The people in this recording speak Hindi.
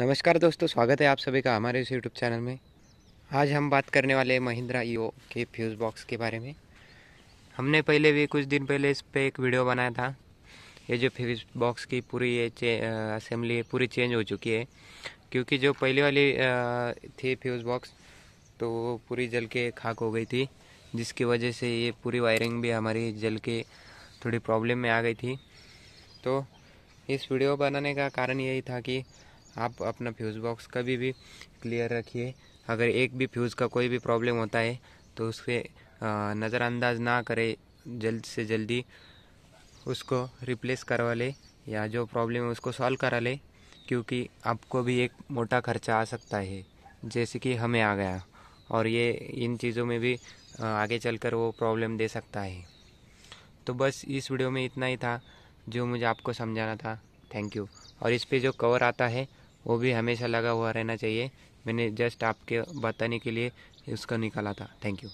नमस्कार दोस्तों स्वागत है आप सभी का हमारे इस यूट्यूब चैनल में आज हम बात करने वाले हैं महिंद्रा ईओ e के फ्यूज़ बॉक्स के बारे में हमने पहले भी कुछ दिन पहले इस पर एक वीडियो बनाया था ये जो फ्यूज़ बॉक्स की पूरी ये असेंबली पूरी चेंज हो चुकी है क्योंकि जो पहले वाली थी फ्यूज़ बॉक्स तो वो पूरी जल के खाक हो गई थी जिसकी वजह से ये पूरी वायरिंग भी हमारी जल के थोड़ी प्रॉब्लम में आ गई थी तो इस वीडियो बनाने का कारण यही था कि आप अपना फ्यूज़ बॉक्स कभी भी क्लियर रखिए अगर एक भी फ्यूज़ का कोई भी प्रॉब्लम होता है तो उसके नज़रअंदाज ना करें जल्द से जल्दी उसको रिप्लेस करवा ले या जो प्रॉब्लम है उसको सॉल्व करा ले क्योंकि आपको भी एक मोटा खर्चा आ सकता है जैसे कि हमें आ गया और ये इन चीज़ों में भी आगे चलकर वो प्रॉब्लम दे सकता है तो बस इस वीडियो में इतना ही था जो मुझे आपको समझाना था थैंक यू और इस पर जो कवर आता है वो भी हमेशा लगा हुआ रहना चाहिए मैंने जस्ट आपके बताने के लिए उसका निकाला था थैंक यू